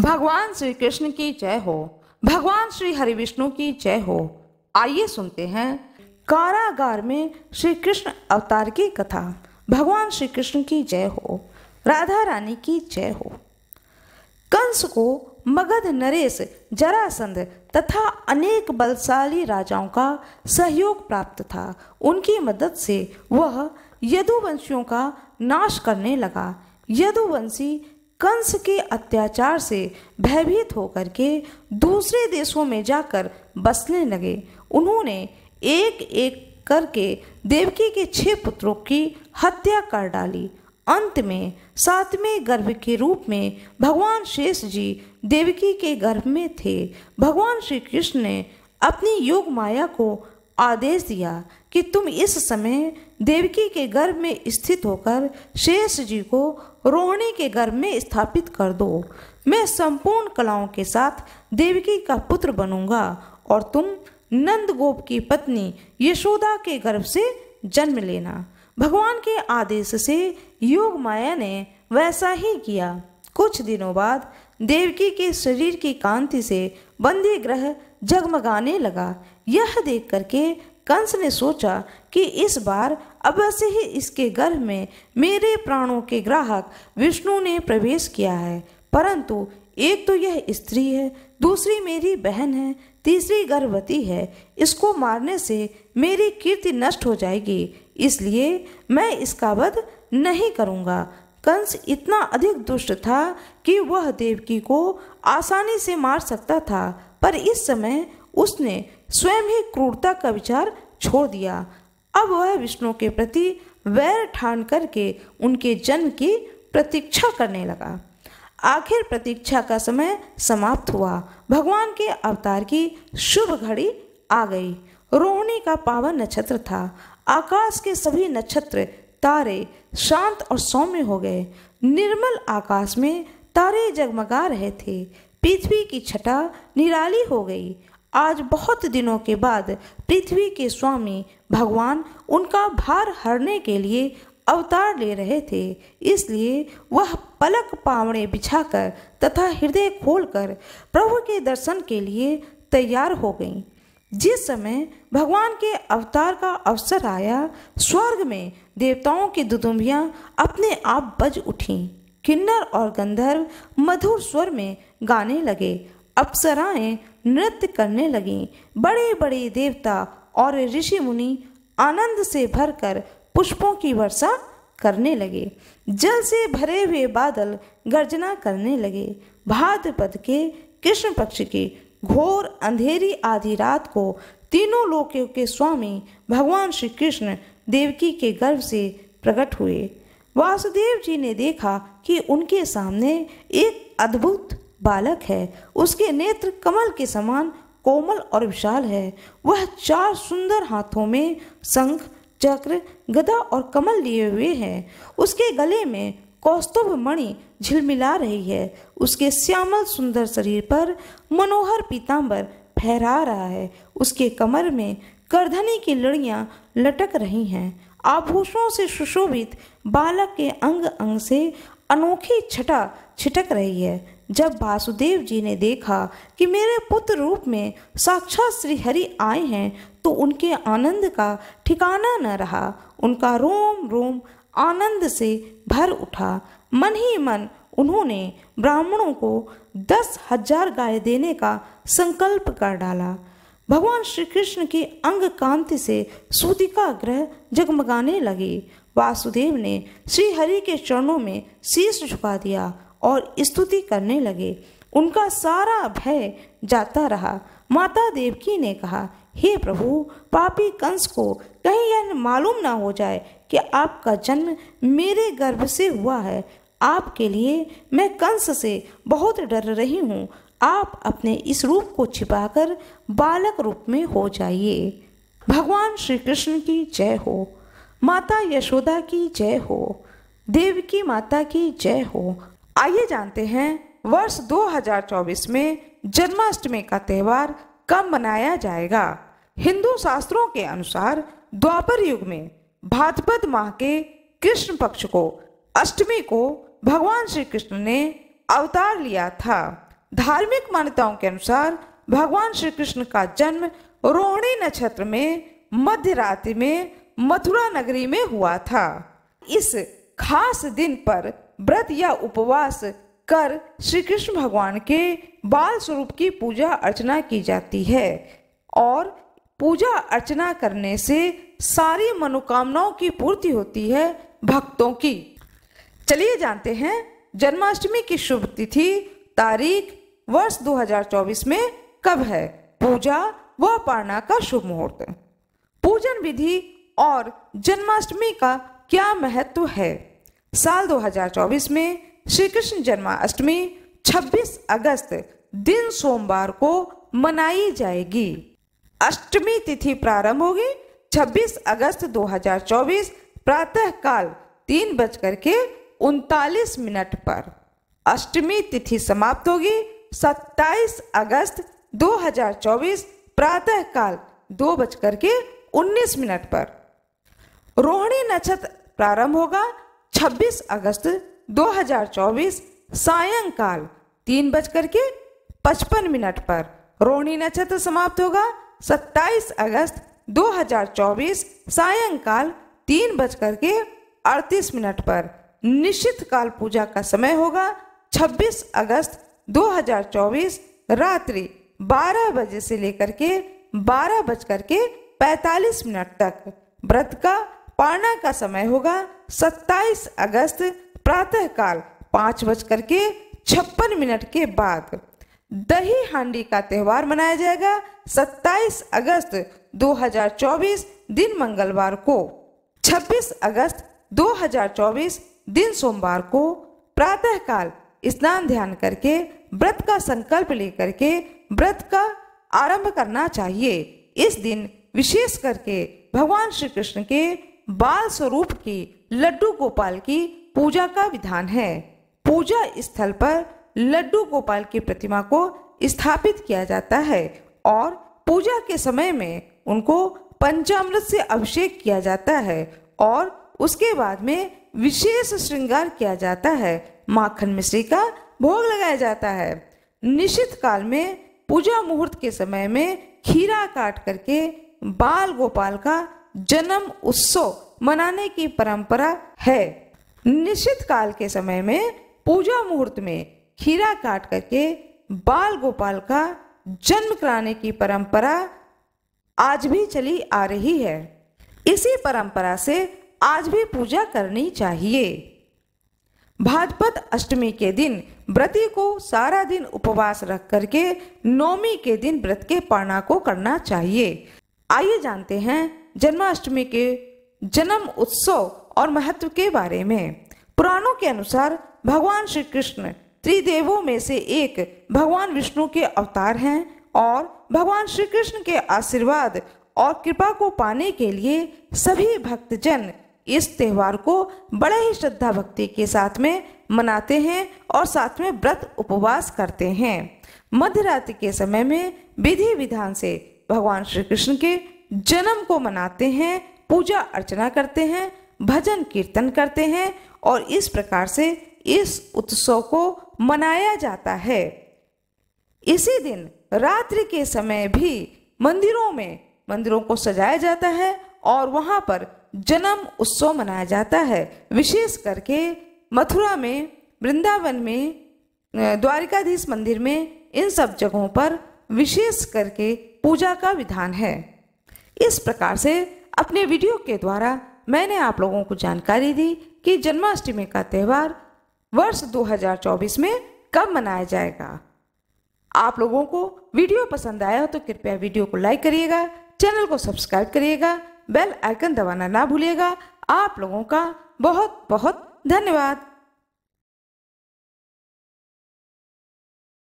भगवान श्री कृष्ण की जय हो भगवान श्री हरि विष्णु की जय हो आइए सुनते हैं कारागार में श्री कृष्ण अवतार की कथा भगवान श्री कृष्ण की जय हो राधा रानी की जय हो कंस को मगध नरेश जरासंध तथा अनेक बलशाली राजाओं का सहयोग प्राप्त था उनकी मदद से वह यदुवंशियों का नाश करने लगा यदुवंशी कंस के अत्याचार से भयभीत होकर के दूसरे देशों में जाकर बसने लगे उन्होंने एक एक करके देवकी के छह पुत्रों की हत्या कर डाली अंत में सातवें गर्भ के रूप में भगवान शेष जी देवकी के गर्भ में थे भगवान श्री कृष्ण ने अपनी योग माया को आदेश दिया कि तुम इस समय देवकी के गर्भ में स्थित होकर शेष जी को रोहिणी के गर्भ में स्थापित कर दो मैं संपूर्ण कलाओं के साथ देवकी का पुत्र बनूंगा और तुम नंदगोप की पत्नी यशोदा के गर्भ से जन्म लेना भगवान के आदेश से योग माया ने वैसा ही किया कुछ दिनों बाद देवकी के शरीर की कांति से बंदी ग्रह जगमगाने लगा यह देख करके कंस ने सोचा कि इस बार अवश्य ही इसके गर्भ में मेरे प्राणों के ग्राहक विष्णु ने प्रवेश किया है परंतु एक तो यह स्त्री है दूसरी मेरी बहन है तीसरी गर्भवती है इसको मारने से मेरी कीर्ति नष्ट हो जाएगी इसलिए मैं इसका वध नहीं करूँगा कंस इतना अधिक दुष्ट था कि वह देवकी को आसानी से मार सकता था पर इस समय उसने स्वयं ही क्रूरता का विचार छोड़ दिया अब वह विष्णु के प्रति वैर ठान करके उनके जन्म की प्रतीक्षा करने लगा आखिर प्रतीक्षा का समय समाप्त हुआ भगवान के अवतार की शुभ घड़ी आ गई रोहिणी का पावन नक्षत्र था आकाश के सभी नक्षत्र तारे शांत और सौम्य हो गए निर्मल आकाश में तारे जगमगा रहे थे पृथ्वी की छटा निराली हो गई आज बहुत दिनों के बाद पृथ्वी के स्वामी भगवान उनका भार हरने के लिए अवतार ले रहे थे इसलिए वह पलक पावड़े बिछाकर तथा हृदय खोलकर प्रभु के दर्शन के लिए तैयार हो गईं जिस समय भगवान के अवतार का अवसर आया स्वर्ग में देवताओं की दुदुम्बियाँ अपने आप बज उठीं किन्नर और गंधर्व मधुर स्वर में गाने लगे अप्सराएं नृत्य करने लगीं बड़े बड़े देवता और ऋषि मुनि आनंद से भरकर पुष्पों की वर्षा करने लगे जल से भरे हुए बादल गर्जना करने लगे भाद्रपद के कृष्ण पक्ष की घोर अंधेरी आधी रात को तीनों लोकों के स्वामी भगवान श्री कृष्ण देवकी के गर्भ से प्रकट हुए वासुदेव जी ने देखा कि उनके सामने एक अद्भुत बालक है उसके नेत्र कमल के समान कोमल और विशाल है वह चार सुंदर हाथों में शंख चक्र गदा और कमल लिए हुए है उसके गले में कौस्तुभ मणि झिलमिला रही है उसके श्यामल सुंदर शरीर पर मनोहर पीतांबर फहरा रहा है उसके कमर में करधनी की लड़ियाँ लटक रही हैं आभूषणों से सुशोभित बालक के अंग अंग से अनोखी छटा छिटक रही है जब वासुदेव जी ने देखा कि मेरे पुत्र रूप में साक्षात श्री हरि आए हैं तो उनके आनंद का ठिकाना न रहा उनका रोम रोम आनंद से भर उठा मन ही मन उन्होंने ब्राह्मणों को दस हजार गाय देने का संकल्प कर डाला भगवान श्री कृष्ण के अंग कांति से सूतिका ग्रह जगमगाने लगे वासुदेव ने श्री हरि के चरणों में शीश झुका दिया और स्तुति करने लगे उनका सारा भय जाता रहा माता देवकी ने कहा हे प्रभु पापी कंस को कहीं यह मालूम ना हो जाए कि आपका जन्म मेरे गर्भ से हुआ है आपके लिए मैं कंस से बहुत डर रही हूँ आप अपने इस रूप को छिपाकर बालक रूप में हो जाइए भगवान श्री कृष्ण की जय हो माता यशोदा की जय हो देव की माता की जय हो आइए जानते हैं वर्ष 2024 में जन्माष्टमी का त्यौहार कम मनाया जाएगा हिंदू शास्त्रों के अनुसार द्वापर युग में भाद्रपद माह के कृष्ण पक्ष को अष्टमी को भगवान श्री कृष्ण ने अवतार लिया था धार्मिक मान्यताओं के अनुसार भगवान श्री कृष्ण का जन्म रोहिणी नक्षत्र में मध्य रात्रि में मथुरा नगरी में हुआ था इस खास दिन पर व्रत या उपवास कर श्री कृष्ण भगवान के बाल स्वरूप की पूजा अर्चना की जाती है और पूजा अर्चना करने से सारी मनोकामनाओं की पूर्ति होती है भक्तों की चलिए जानते हैं जन्माष्टमी की शुभ तिथि तारीख वर्ष 2024 में कब है पूजा व पारणा का शुभ मुहूर्त पूजन विधि और जन्माष्टमी का क्या महत्व है साल 2024 में श्री कृष्ण जन्माष्टमी 26 अगस्त दिन सोमवार को मनाई जाएगी अष्टमी तिथि प्रारंभ होगी 26 अगस्त 2024 प्रातः काल तीन बजकर के उनतालीस मिनट पर अष्टमी तिथि समाप्त होगी 27 अगस्त 2024 प्रातः काल दो बजकर के उन्नीस मिनट पर रोहिणी नक्षत्र प्रारंभ होगा 26 अगस्त 2024 सायंकाल तीन बजकर के पचपन मिनट पर रोहिणी नक्षत्र समाप्त होगा 27 अगस्त 2024 सायंकाल तीन बजकर के अड़तीस मिनट पर निश्चित काल पूजा का समय होगा 26 अगस्त 2024 रात्रि 12 बजे से लेकर के बारह बजकर के पैंतालीस मिनट तक व्रत का पारणा का समय होगा 27 अगस्त प्रातःकाल पाँच बज करके छप्पन मिनट के बाद दही हांडी का त्यौहार मनाया जाएगा 27 अगस्त 2024 दिन मंगलवार को 26 अगस्त 2024 दिन सोमवार को प्रातःकाल स्नान ध्यान करके व्रत का संकल्प लेकर के व्रत का आरंभ करना चाहिए इस दिन विशेष करके भगवान श्री कृष्ण के बाल स्वरूप की लड्डू गोपाल की पूजा का विधान है पूजा स्थल पर लड्डू गोपाल की प्रतिमा को स्थापित किया जाता है और पूजा के समय में उनको पंचामृत से अभिषेक किया जाता है और उसके बाद में विशेष श्रृंगार किया जाता है माखन मिश्री का भोग लगाया जाता है निश्चित काल में पूजा मुहूर्त के समय में खीरा काट करके बाल गोपाल का जन्म उत्सव मनाने की परंपरा है निश्चित काल के समय में पूजा मुहूर्त में खीरा काट करके बाल गोपाल का जन्म कराने की परंपरा आज भी चली आ रही है इसी परंपरा से आज भी पूजा करनी चाहिए भादपत अष्टमी के दिन व्रती को सारा दिन उपवास रख करके नौमी के दिन व्रत के पारणा को करना चाहिए आइए जानते हैं जन्माष्टमी के जन्म उत्सव और महत्व के बारे में पुराणों के अनुसार भगवान श्री कृष्ण त्रिदेवों में से एक भगवान विष्णु के अवतार हैं और भगवान श्री कृष्ण के आशीर्वाद और कृपा को पाने के लिए सभी भक्तजन इस त्यौहार को बड़े ही श्रद्धा भक्ति के साथ में मनाते हैं और साथ में व्रत उपवास करते हैं मध्यरात्रि के समय में विधि विधान से भगवान श्री कृष्ण के जन्म को मनाते हैं पूजा अर्चना करते हैं भजन कीर्तन करते हैं और इस प्रकार से इस उत्सव को मनाया जाता है इसी दिन रात्रि के समय भी मंदिरों में मंदिरों को सजाया जाता है और वहाँ पर जन्म उत्सव मनाया जाता है विशेष करके मथुरा में वृंदावन में द्वारिकाधीश मंदिर में इन सब जगहों पर विशेष करके पूजा का विधान है इस प्रकार से अपने वीडियो के द्वारा मैंने आप लोगों को जानकारी दी कि जन्माष्टमी का त्यौहार वर्ष 2024 में कब मनाया जाएगा आप लोगों को वीडियो पसंद आया हो तो कृपया वीडियो को लाइक करिएगा चैनल को सब्सक्राइब करिएगा बेल आइकन दबाना ना भूलिएगा आप लोगों का बहुत बहुत धन्यवाद